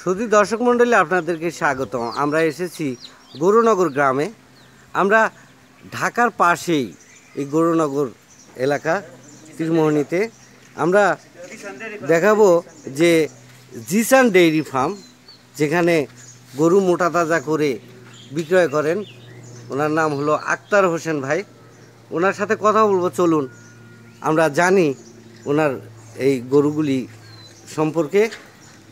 সুধী দর্শক মন্ডলী আপনাদেরকে স্বাগত আমরা এসেছি গরুনগর গ্রামে আমরা ঢাকার পাশেই এই গৌরনগর এলাকা ত্রিমোহনীতে আমরা দেখাবো যে জিসান ডেইরি ফার্ম যেখানে গরু মোটা তাজা করে বিক্রয় করেন ওনার নাম হলো আক্তার হোসেন ভাই ওনার সাথে কথা বলবো চলুন আমরা জানি ওনার এই গরুগুলি সম্পর্কে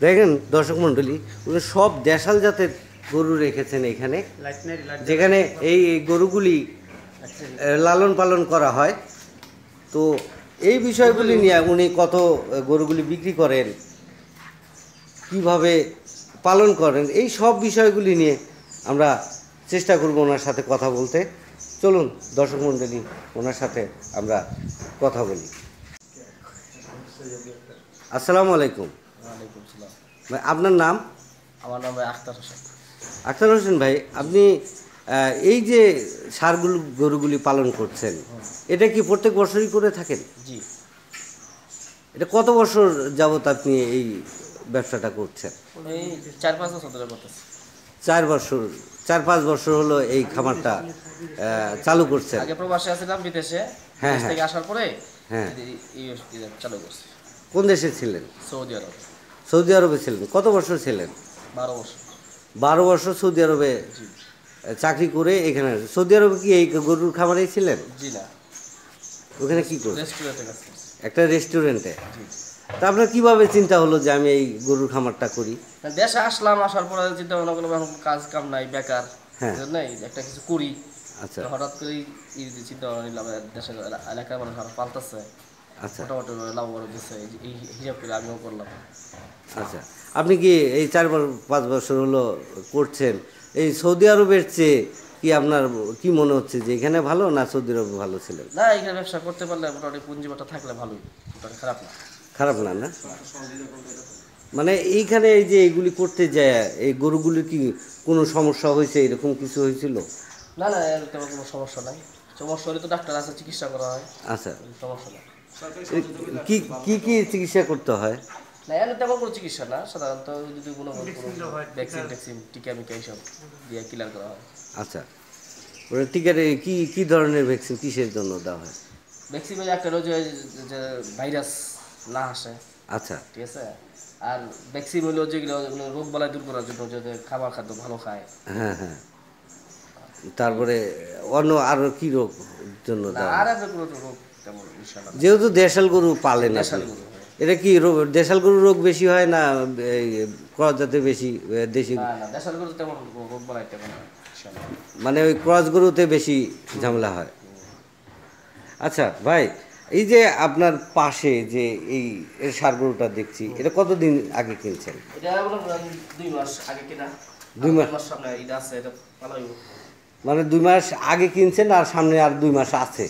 দেখেন দর্শক মন্ডলী উনি সব দেশাল জাতের গরু রেখেছেন এখানে যেখানে এই গরুগুলি আচ্ছা। লালন পালন করা হয় তো এই বিষয়গুলি নিয়ে উনি কত গরুগুলি বিক্রি করেন কিভাবে পালন করেন এই সব বিষয়গুলি নিয়ে আমরা চেষ্টা করব ওনার সাথে কথা বলতে চলুন দর্শক মন্ডলী ওনার সাথে আমরা কথা বলি আসসালামু আলাইকুম ভাই আপনার নাম আমার নাম ভাই আখতার হোসেন আখতার হোসেন ভাই আপনি এই যে সারগুলো গরুগুলি পালন করছেন এটা কি প্রত্যেক বছরই করে থাকেন জি এটা কত বছর যাবত আপনি এই ব্যবসাটা করছেন চার পাঁচ বছর চার পাঁচ বছর হলো এই খামারটা চালু করছে প্রবাসে ছিলাম বিদেশে হ্যাঁ, হ্যাঁ। আসার পরে হ্যাঁ চালু করছে কোন দেশে ছিলেন সৌদি আরব সৌদি আরবে ছিলেন কত বছর ছিলেন বারো বছর বারো বছর সৌদি আরবে চাকরি করে এখানে সৌদি আরবে কি এই গরুর খামারে ছিলেন ওখানে কি করে একটা রেস্টুরেন্টে তা আপনার কিভাবে চিন্তা হলো যে আমি এই গরুর খামারটা করি দেশে আসলাম আসার পরে চিন্তা ভাবনা করলাম এখন কাজ কাম নাই বেকার হ্যাঁ একটা কিছু করি আচ্ছা হঠাৎ করে চিন্তা ভাবনা নিলাম দেশের এলাকার মানুষ পাল্টাচ্ছে আচ্ছা হিসাব করে আমিও করলাম আচ্ছা আপনি কি এই চার পাঁচ বছর হলো করছেন এই সৌদি আরবের চেয়ে কি আপনার কি মনে হচ্ছে যে এখানে ভালো না সৌদি আরব ভালো ছিলেন না এখানে ব্যবসা করতে পারলে মোটামুটি পুঁজিবাটা থাকলে ভালোই মোটামুটি খারাপ না খারাপ না না মানে এইখানে এই যে এগুলি করতে যায় এই গরুগুলি কি কোনো সমস্যা হয়েছে এরকম কিছু হয়েছিল না না তেমন কোনো সমস্যা নাই সমস্যা হলে তো ডাক্তার আছে চিকিৎসা করা হয় আচ্ছা সমস্যা নাই কি কি চিকিৎসা করতে হয় না তেমন কোনো চিকিৎসা না সাধারণত যদি কোনো ভ্যাকসিন ট্যাক্সিন টিকা এইসব দিয়ে ক্লিয়ার করা আচ্ছা ধরনের ভ্যাকসিন জন্য দেওয়া হয় একটা যে ভাইরাস না আসে আচ্ছা ঠিক আছে আর ভ্যাকসিন যেগুলো রোগ বালাই দূর করার জন্য খাবার খাদ্য ভালো খায় হ্যাঁ হ্যাঁ তারপরে অন্য আরো কি রোগ জন্য আর কোনো রোগ যেহেতু দেশাল গরু পালেন দেশাল হ্যাঁ। এটা কি দেশাল গরু রোগ বেশি হয় না ক্রস বেশি দেশি মানে ওই ক্রস গরুতে বেশি ঝামেলা হয় আচ্ছা ভাই এই যে আপনার পাশে যে এই সার গরুটা দেখছি এটা কতদিন আগে কিনছেন মানে দুই মাস আগে কিনছেন আর সামনে আর দুই মাস আছে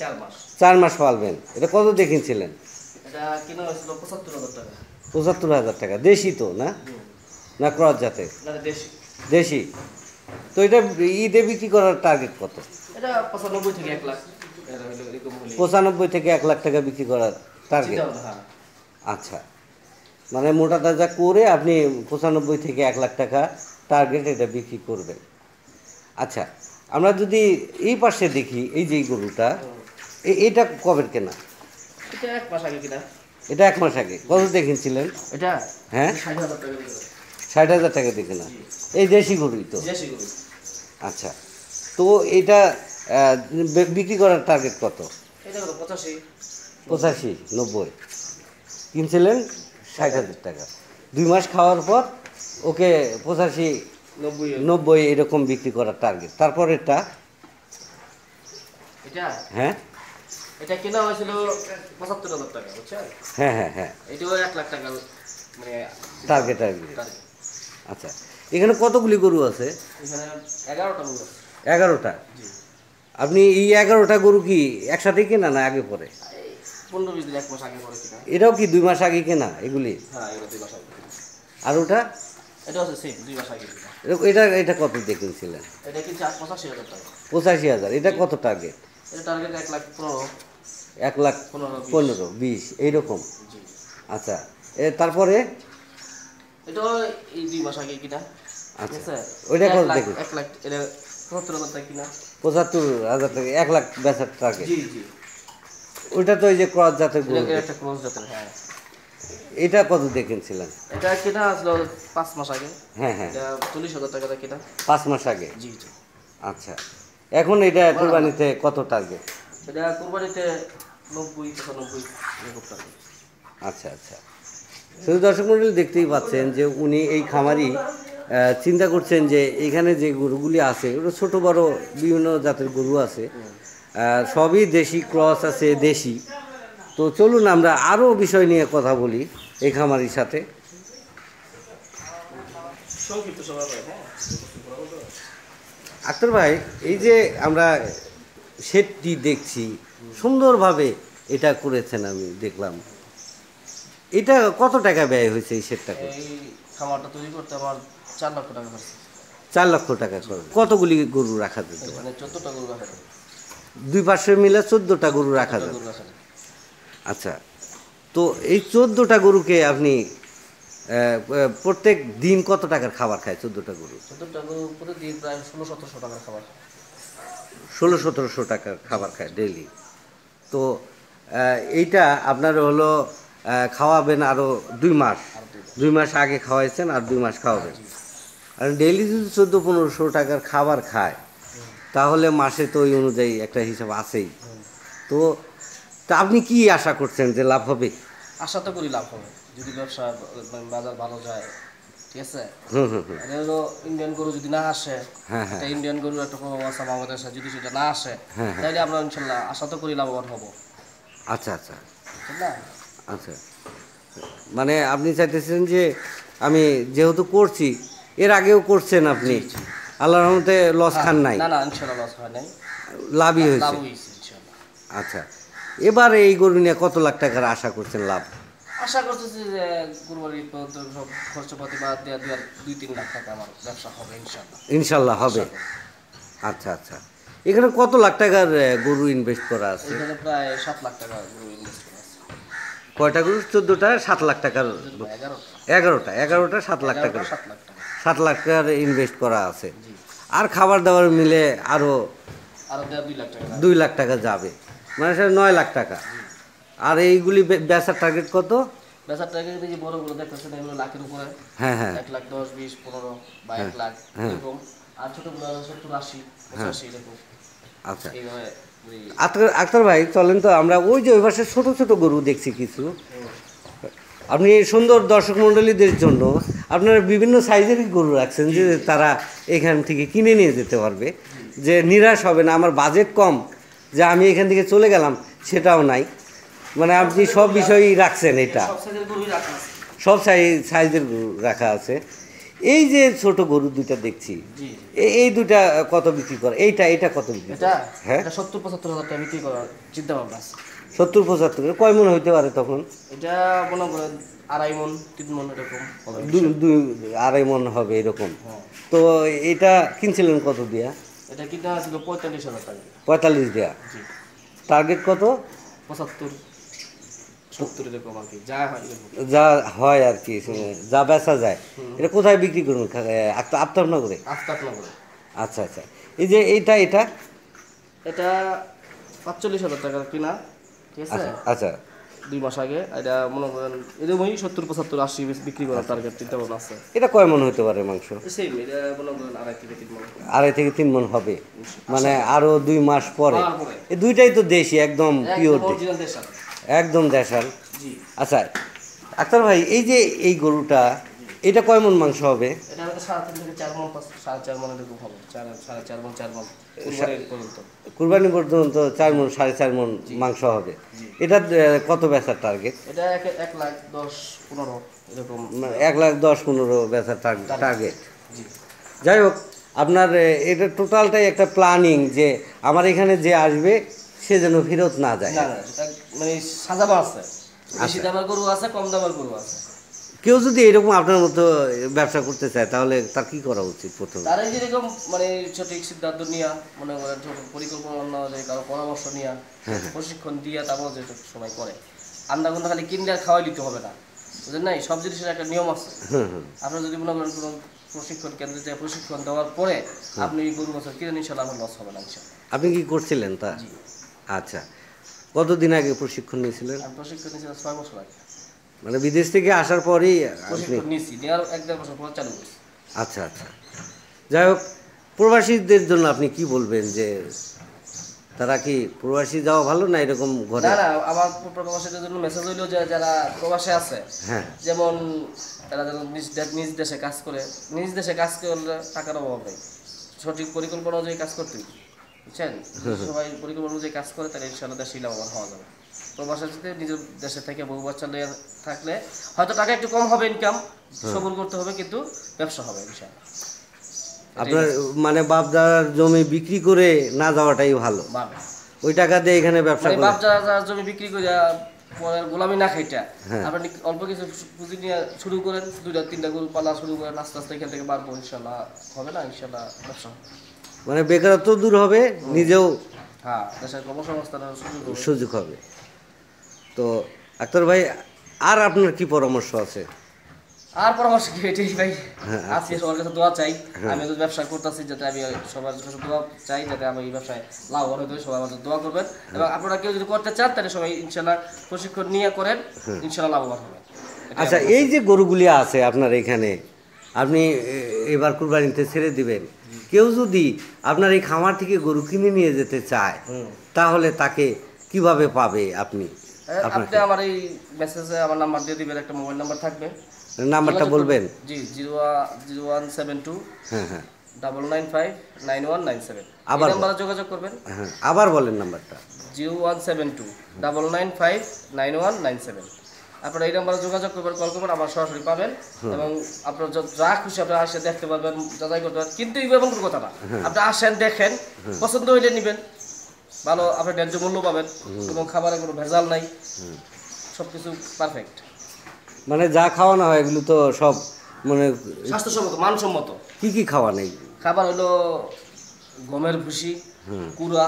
চার মাস চার মাস পালবেন এটা কত দিয়ে পঁচাত্তর হাজার টাকা দেশি তো না না ক্রস জাতের দেশি তো এটা ঈদে বিক্রি করার টার্গেট কত পঁচানব্বই থেকে এক লাখ টাকা বিক্রি করার টার্গেট হ্যাঁ। আচ্ছা মানে মোটা তাজা করে আপনি পঁচানব্বই থেকে এক লাখ টাকা টার্গেট এটা বিক্রি করবেন আচ্ছা আমরা যদি এই পাশে দেখি এই যে গরুটা এটা কবের কেনা এটা এক মাস আগে কেনা এটা এক মাস আগে কত দেখেছিলেন এটা হ্যাঁ ষাট হাজার টাকা দেখে না এই দেশি গরুই তো আচ্ছা তো এটা বিক্রি করার টার্গেট কত পঁচাশি নব্বই কিনছিলেন ষাট হাজার টাকা দুই মাস খাওয়ার পর ওকে পঁচাশি নব্বই এরকম বিক্রি করার টার্গেট তারপর এটা হ্যাঁ এটা কেনা হয়েছিল পঁচাত্তর হাজার টাকা বুঝছেন হ্যাঁ হ্যাঁ হ্যাঁ এটাও এক লাখ টাকা মানে টার্গেট টার্গেট আচ্ছা এখানে কতগুলি গরু আছে এখানে এগারোটা গরু আছে এগারোটা আপনি এই এগারোটা গরু কি একসাথেই কেনা না আগে পরে পনেরো বিশ দিন এক মাস আগে পরে কেনা এটাও কি দুই মাস আগে কেনা এগুলি হ্যাঁ এগুলো দুই মাস আগে আর ওটা এটা হচ্ছে সেম দুই মাস আগে এটা এটা কত দিয়ে কিনছিলেন এটা চার পঁচাশি হাজার টাকা পঁচাশি হাজার এটা কত টার্গেট এটা টার্গেট এক লাখ পনেরো এক লাখ পনেরো বিশ এইরকম আচ্ছা তারপরে এটা আচ্ছা, ওইটা তো ওই যে ক্রস একটা ক্রস জাতের হ্যাঁ এটা কত এটা কেনা আসলো পাঁচ মাস আগে হ্যাঁ হ্যাঁ এটা চল্লিশ হাজার কেনা পাঁচ মাস আগে জি আচ্ছা এখন এটা কোরবানিতে কত টার্গেট এটা কোরবানিতে নব্বই পঁচানব্বই এরকম আচ্ছা আচ্ছা শুধু দর্শক মন্ডলী দেখতেই পাচ্ছেন যে উনি এই খামারি চিন্তা করছেন যে এখানে যে গরুগুলি আছে ওগুলো ছোটো বড় বিভিন্ন জাতের গরু আছে সবই দেশি ক্রস আছে দেশি তো চলুন আমরা আরও বিষয় নিয়ে কথা বলি এই খামারির সাথে হ্যাঁ। আক্তার ভাই এই যে আমরা সেটটি দেখছি সুন্দরভাবে এটা করেছেন আমি দেখলাম এটা কত টাকা ব্যয় হয়েছে এই সেটটা এই করতে চার লক্ষ টাকা করে চার লক্ষ টাকা কতগুলি গরু রাখা যেতে পারে চোদ্দটা গরু দুই পাশে মিলে চোদ্দোটা গরু রাখা যাবে আচ্ছা তো এই চোদ্দোটা গরুকে আপনি প্রত্যেক দিন কত টাকার খাবার খায় চোদ্দটা গরু চোদ্দটা গরু প্রতিদিন প্রায় ষোলো সতেরোশো টাকার খাবার ষোলো সতেরোশো টাকার খাবার খায় ডেলি তো এইটা আপনার হলো খাওয়াবেন আরও দুই মাস দুই মাস আগে খাওয়াইছেন আর দুই মাস খাওয়াবেন আর ডেলি যদি চোদ্দো পনেরোশো টাকার খাবার খায় তাহলে মাসে তো ওই অনুযায়ী একটা হিসাব আছেই তো তা আপনি কি আশা করছেন যে লাভ হবে আশা তো করি লাভ হবে যদি ব্যবসা বাজার ভালো যায় ঠিক আছে ইন্ডিয়ান গরু যদি না আসে ইন্ডিয়ান হ্যাঁ। একটা আমাদের সাথে যদি না আসে হ্যাঁ, হ্যাঁ। আমরা ইনশাল্লাহ আশা তো করি লাভবান হব আচ্ছা আচ্ছা।, আচ্ছা মানে আপনি চাইতেছেন যে আমি যেহেতু করছি এর আগেও করছেন আপনি আল্লাহ রহমতে লস খান নাই লস হয় নাই লাভই হয়েছে আচ্ছা এবার এই গরু নিয়ে কত লাখ টাকার আশা করছেন লাভ আশা করতেছি যে কুরবানি পর্যন্ত সব খরচপাতি বাদ দেওয়া দুই দুই তিন লাখ টাকা আমার ব্যবসা হবে ইনশাল্লাহ ইনশাল্লাহ হবে আচ্ছা আচ্ছা এখানে কত লাখ টাকার গরু ইনভেস্ট করা আছে এখানে প্রায় সাত লাখ টাকা গরু ইনভেস্ট করা আছে কয়টা গরু চোদ্দোটা সাত লাখ টাকার এগারোটা এগারোটা সাত লাখ টাকা সাত লাখ টাকার ইনভেস্ট করা আছে আর খাবার দাবার মিলে আরও দুই লাখ টাকা যাবে মানে নয় লাখ টাকা আর এইগুলি বেচার টার্গেট কত বেচার টার্গেট যে বড় বড় দেখতেছেন এগুলো লাখের উপরে হ্যাঁ হ্যাঁ 1 লাখ 10 20 15 বা হ্যাঁ, লাখ হ্যাঁ। এরকম আর ছোটগুলো 70 80 হ্যাঁ। পঁচাশি এরকম আচ্ছা আক্তার আক্তার ভাই চলেন তো আমরা ওই যে ওই পাশে ছোটো ছোটো গরু দেখছি কিছু আপনি সুন্দর দর্শক মণ্ডলীদের জন্য আপনারা বিভিন্ন সাইজের গরু রাখছেন যে তারা এখান থেকে কিনে নিয়ে যেতে পারবে যে নিরাশ হবে না আমার বাজেট কম যে আমি এখান থেকে চলে গেলাম সেটাও নাই মানে আপনি সব বিষয়ই রাখছেন এটা সব সাইজের গরু রাখা আছে এই যে ছোট গরু দুইটা দেখছি এই দুটা কত বিক্রি করে এইটা এটা কত বিক্রি হ্যাঁ সত্তর পঁচাত্তর হাজার টাকা বিক্রি করার চিন্তা ভাবনা আছে সত্তর পঁচাত্তর কয় মন হইতে পারে তখন এটা মনে করেন আড়াই মন তিন মন এরকম আড়াই মন হবে এরকম হ্যাঁ। তো এটা কিনছিলেন কত দিয়া এটা কিনা ছিল পঁয়তাল্লিশ হাজার টাকা পঁয়তাল্লিশ দিয়া টার্গেট কত পঁচাত্তর যা হয় আর কি যা বেচা যায় এটা কোথায় বিক্রি করুন আফতাবনগরে আফতাবনগরে আচ্ছা আচ্ছা এই যে এইটা এটা এটা পাঁচচল্লিশ হাজার টাকা কিনা ঠিক আচ্ছা, আচ্ছা দুই মাস আগে এটা মনে করেন এরকমই সত্তর পঁচাত্তর আশি বিক্রি করার টার্গেট চিন্তা ভাবনা আছে এটা কয় মন হতে পারে মাংস আড়াই থেকে তিন মন হবে আচ্ছা। মানে আরো দুই মাস পরে এই দুইটাই তো দেশি একদম পিওর একদম দেশাল আচ্ছা আক্তার ভাই এই যে এই গরুটা এটা কয় মন মাংস হবে কুরবানি পর্যন্ত চার মন সাড়ে চার মন মাংস হবে এটা কত বেচার টার্গেট এটা এক লাখ দশ পনেরো এক লাখ দশ পনেরো বেচার টার্গেট যাই হোক আপনার এটা টোটালটাই একটা প্ল্যানিং যে আমার এখানে যে আসবে সে যেন ফেরত না যায় মানে আছে বেশি আচ্ছা। দামের গরু আছে কম দামের গরু আছে কেউ যদি এরকম আপনার মতো ব্যবসা করতে চায় তাহলে তার কি করা উচিত প্রথমে যেরকম মানে সঠিক সিদ্ধান্ত নিয়া মনে করেন পরিকল্পনা কারো পরামর্শ নিয়া হ্যাঁ, হ্যাঁ। প্রশিক্ষণ দিয়া তারপর করে আন্দা খালি খাওয়াই নিতে হবে না বুঝলেন নাই সব জিনিসের একটা নিয়ম আছে হ্যাঁ, আপনার যদি মনে করেন কোনো প্রশিক্ষণ কেন্দ্রে যায় প্রশিক্ষণ দেওয়ার পরে আপনি গরু বছর কিনে ইনশাল্লাহ আমার লস হবে না আপনি কি করছিলেন তা আচ্ছা কতদিন আগে প্রশিক্ষণ নিয়েছিলেন প্রশিক্ষণ নিয়েছিলেন ছয় বছর আগে মানে বিদেশ থেকে আসার পরেই প্রশিক্ষণ নিয়েছি দেওয়ার এক দেড় বছর পর চালু করেছি আচ্ছা আচ্ছা যাই হোক প্রবাসীদের জন্য আপনি কি বলবেন যে তারা কি প্রবাসী যাওয়া ভালো না এরকম ঘরে না না আমার প্রবাসীদের জন্য মেসেজ হইলো যে যারা প্রবাসে আছে হ্যাঁ যেমন তারা যেন নিজ নিজ দেশে কাজ করে নিজ দেশে কাজ করলে টাকার অভাব নেই সঠিক পরিকল্পনা অনুযায়ী কাজ করতে বুঝছেন সবাই পরিকল্পনা অনুযায়ী কাজ করে তাহলে দেশে ইলাম আমার হওয়া যাবে প্রবাসে নিজের দেশে থেকে বহু বাচ্চা নিয়ে থাকলে হয়তো টাকা একটু কম হবে ইনকাম হ্যাঁ। করতে হবে কিন্তু ব্যবসা হবে আপনার মানে বাপ দাদার জমি বিক্রি করে না যাওয়াটাই ভালো ওই টাকা দিয়ে এখানে ব্যবসা মানে বাপ দাদার জমি বিক্রি করে গোলামি না খাইটা হ্যাঁ। আপনি অল্প কিছু পুঁজি নিয়ে শুরু করেন দুইটা তিনটা গরু পালা শুরু করেন আস্তে আস্তে এখান থেকে বাড়বো ইনশাল্লাহ হবে না ইনশাল্লাহ ব্যবসা মানে বেকারত্ব দূর হবে নিজেও হ্যাঁ, সুযোগ হবে তো আক্তার ভাই আর আপনার কি পরামর্শ আছে আর পরামর্শ কি এটাই ভাই হ্যাঁ, আচ্ছা। আজকে সবার কাছে দোয়া চাই হ্যাঁ। আমি তো ব্যবসা করতেছি যাতে আমি সবার কাছে দোয়া চাই যাতে আমি এই ব্যবসায় লাভবান হতে সবাই আমাদের দোয়া করবেন এবং আপনারা কেউ যদি করতে চান তাহলে সবাই ইনশাল্লাহ প্রশিক্ষণ নিয়ে করেন ইনশাল্লাহ লাভবান হবে আচ্ছা এই যে গরুগুলি আছে আপনার এখানে আপনি এবার কুরবানিতে ছেড়ে দিবেন কেউ যদি আপনার এই খামার থেকে গরু কিনে নিয়ে যেতে চায় তাহলে তাকে কিভাবে পাবে আপনি আমার এই মেসেজে আমার নাম্বার দিয়ে একটা মোবাইল নাম্বার নাম্বারটা বলবেন জি zero zero one seven two হ্যাঁ হ্যাঁ double nine five nine one nine seven আবার যোগাযোগ করবেন হ্যাঁ আবার বলেন নাম্বারটা zero one seven two double nine five nine one nine seven আপনারা এই নাম্বারে যোগাযোগ করবেন কল করবেন আমার সরাসরি পাবেন এবং আপনার যা খুশি আপনারা আসে দেখতে পারবেন যাচাই করতে পারবেন কিন্তু এমন কোনো কথা না আপনি আসেন দেখেন পছন্দ হইলে নেবেন ভালো আপনার ন্যায্য মূল্য পাবেন এবং খাবারে কোনো ভেজাল নাই সব কিছু পারফেক্ট মানে যা খাওয়ানো হয় এগুলো তো সব মানে স্বাস্থ্যসম্মত মানসম্মত কি কি খাওয়া নেই খাবার হলো গমের ভুসি কুড়া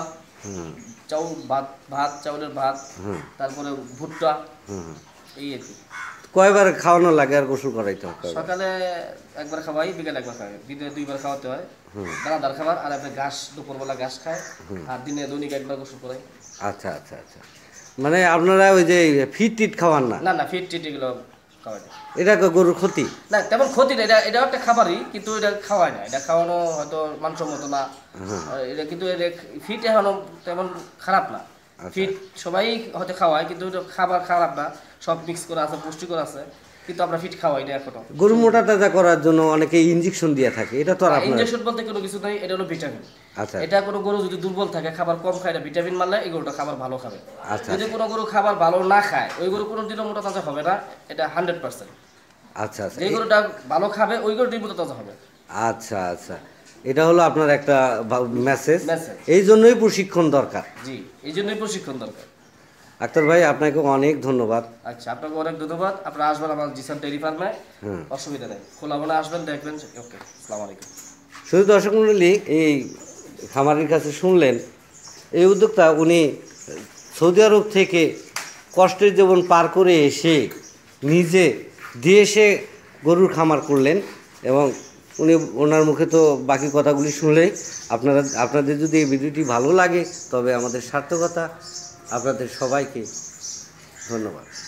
চাউল ভাত ভাত চাউলের ভাত তারপরে ভুট্টা কয়বার খাওয়ানো লাগে আর গোসল করাইতে হবে সকালে একবার খাওয়াই বিকেলে একবার খাওয়াই দিনে দুইবার খাওয়াতে হয় দানাদার খাবার আর আপনি ঘাস দুপুরবেলা ঘাস খায় আর দিনে দৈনিক একবার গোসল করাই আচ্ছা আচ্ছা আচ্ছা মানে আপনারা ওই যে ফিট টিট খাওয়ান না না না ফিট টিট এগুলো এটা গরুর ক্ষতি না তেমন ক্ষতি না এটা এটা একটা খাবারই কিন্তু এটা খাওয়ায় না এটা খাওয়ানো হয়তো মানসম্মত না এটা কিন্তু এটা ফিট এখনো তেমন খারাপ না আচ্ছা। ফিট সবাই হয়তো খাওয়ায় কিন্তু খাবার খারাপ না সব মিক্স করা আছে পুষ্টিকর আছে কিন্তু আমরা ফিট খাওয়াই না এখনো গরু মোটা তাজা করার জন্য অনেকে ইনজেকশন দিয়ে থাকে এটা তো আর হ্যাঁ, আপনার ইনজেকশন বলতে কোনো কিছু নাই এটা হলো ভিটামিন আচ্ছা এটা কোনো গরু যদি দুর্বল থাকে খাবার কম খায় না ভিটামিন মারলে এই গরুটা খাবার ভালো খাবে আচ্ছা যদি আচ্ছা। কোনো গরু খাবার ভালো না খায় ওই গরু দিনও মোটা তাজা হবে না এটা হান্ড্রেড পার্সেন্ট আচ্ছা আচ্ছা এই গরুটা ভালো খাবে ওই গরুটি মোটা তাজা হবে আচ্ছা আচ্ছা এটা হলো আপনার একটা মেসেজ এই জন্যই প্রশিক্ষণ দরকার জি এই জন্যই প্রশিক্ষণ দরকার আক্তার ভাই আপনাকে অনেক ধন্যবাদ আচ্ছা আপনাকে অনেক ধন্যবাদ আপনারা আসবেন আমার জিসান ডেইরি ফার্মে হ্যাঁ। অসুবিধা নেই খোলা মনে আসবেন দেখবেন ওকে আসসালামু আলাইকুম শুধু দর্শক মন্ডলী এই খামারের কাছে শুনলেন এই উদ্যোক্তা উনি সৌদি আরব থেকে কষ্টের জীবন পার করে এসে নিজে দিয়ে এসে গরুর খামার করলেন এবং উনি ওনার মুখে তো বাকি কথাগুলি শুনলেই আপনারা আপনাদের যদি এই ভিডিওটি ভালো লাগে তবে আমাদের সার্থকতা আপনাদের সবাইকে ধন্যবাদ